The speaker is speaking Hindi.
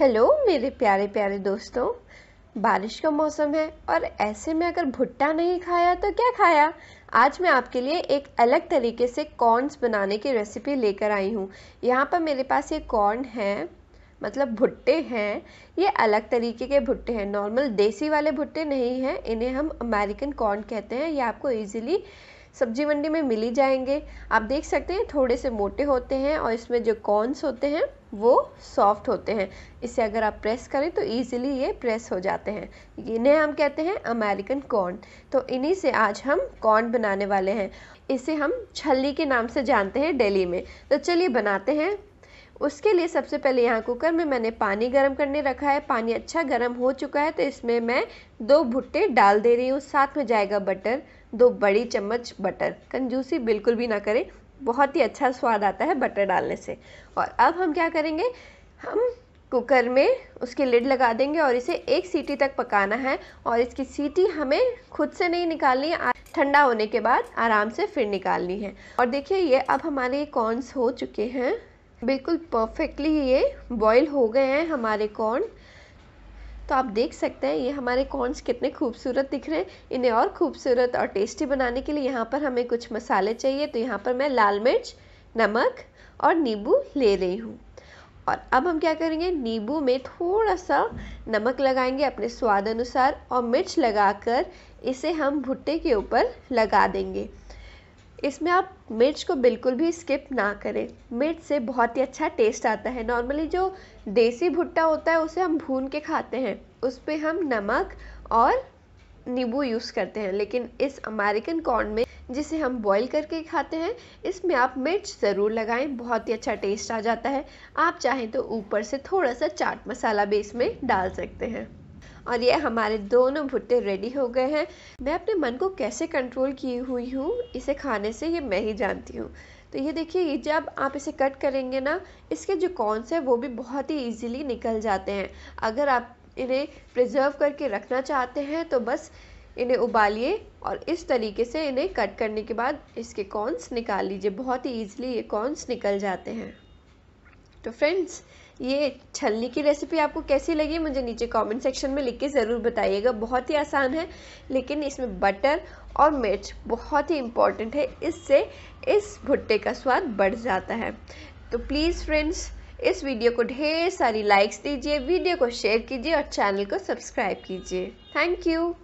हेलो मेरे प्यारे प्यारे दोस्तों बारिश का मौसम है और ऐसे में अगर भुट्टा नहीं खाया तो क्या खाया आज मैं आपके लिए एक अलग तरीके से कॉर्नस बनाने की रेसिपी लेकर आई हूँ यहाँ पर मेरे पास ये कॉर्न है मतलब भुट्टे हैं ये अलग तरीके के भुट्टे हैं नॉर्मल देसी वाले भुट्टे नहीं हैं इन्हें हम अमेरिकन कॉर्न कहते हैं ये आपको इजीली सब्जी मंडी में मिल ही जाएंगे आप देख सकते हैं थोड़े से मोटे होते हैं और इसमें जो कॉर्नस होते हैं वो सॉफ्ट होते हैं इसे अगर आप प्रेस करें तो ईजिली ये प्रेस हो जाते हैं इन्हें हम कहते हैं अमेरिकन कॉर्न तो इन्हीं से आज हम कॉर्न बनाने वाले हैं इसे हम छली के नाम से जानते हैं डेली में तो चलिए बनाते हैं उसके लिए सबसे पहले यहाँ कुकर में मैंने पानी गर्म करने रखा है पानी अच्छा गर्म हो चुका है तो इसमें मैं दो भुट्टे डाल दे रही हूँ साथ में जाएगा बटर दो बड़ी चम्मच बटर कंजूसी बिल्कुल भी ना करें बहुत ही अच्छा स्वाद आता है बटर डालने से और अब हम क्या करेंगे हम कुकर में उसके लिड लगा देंगे और इसे एक सीटी तक पकाना है और इसकी सीटी हमें खुद से नहीं निकालनी है ठंडा होने के बाद आराम से फिर निकालनी है और देखिए ये अब हमारे कॉर्नस हो चुके हैं बिल्कुल परफेक्टली ये बॉईल हो गए हैं हमारे कॉर्न तो आप देख सकते हैं ये हमारे कॉर्नस कितने खूबसूरत दिख रहे हैं इन्हें और खूबसूरत और टेस्टी बनाने के लिए यहाँ पर हमें कुछ मसाले चाहिए तो यहाँ पर मैं लाल मिर्च नमक और नींबू ले रही हूँ और अब हम क्या करेंगे नींबू में थोड़ा सा नमक लगाएंगे अपने स्वाद अनुसार और मिर्च लगाकर इसे हम भुट्टे के ऊपर लगा देंगे इसमें आप मिर्च को बिल्कुल भी स्किप ना करें मिर्च से बहुत ही अच्छा टेस्ट आता है नॉर्मली जो देसी भुट्टा होता है उसे हम भून के खाते हैं उस पर हम नमक और नींबू यूज़ करते हैं लेकिन इस अमेरिकन कॉर्न में जिसे हम बॉईल करके खाते हैं इसमें आप मिर्च ज़रूर लगाएं बहुत ही अच्छा टेस्ट आ जाता है आप चाहें तो ऊपर से थोड़ा सा चाट मसाला भी इसमें डाल सकते हैं और ये हमारे दोनों भुट्टे रेडी हो गए हैं मैं अपने मन को कैसे कंट्रोल की हुई हूँ इसे खाने से ये मैं ही जानती हूँ तो ये देखिए जब आप इसे कट करेंगे ना इसके जो कॉर्नस हैं वो भी बहुत ही ईजिली निकल जाते हैं अगर आप इन्हें प्रिजर्व करके रखना चाहते हैं तो बस इन्हें उबालिए और इस तरीके से इन्हें कट करने के बाद इसके कॉर्नस निकाल लीजिए बहुत ही ईजिली ये कॉर्न्स निकल जाते हैं तो फ्रेंड्स ये छलनी की रेसिपी आपको कैसी लगी मुझे नीचे कमेंट सेक्शन में लिख के ज़रूर बताइएगा बहुत ही आसान है लेकिन इसमें बटर और मिर्च बहुत ही इम्पॉर्टेंट है इससे इस भुट्टे का स्वाद बढ़ जाता है तो प्लीज़ फ्रेंड्स इस वीडियो को ढेर सारी लाइक्स दीजिए वीडियो को शेयर कीजिए और चैनल को सब्सक्राइब कीजिए थैंक यू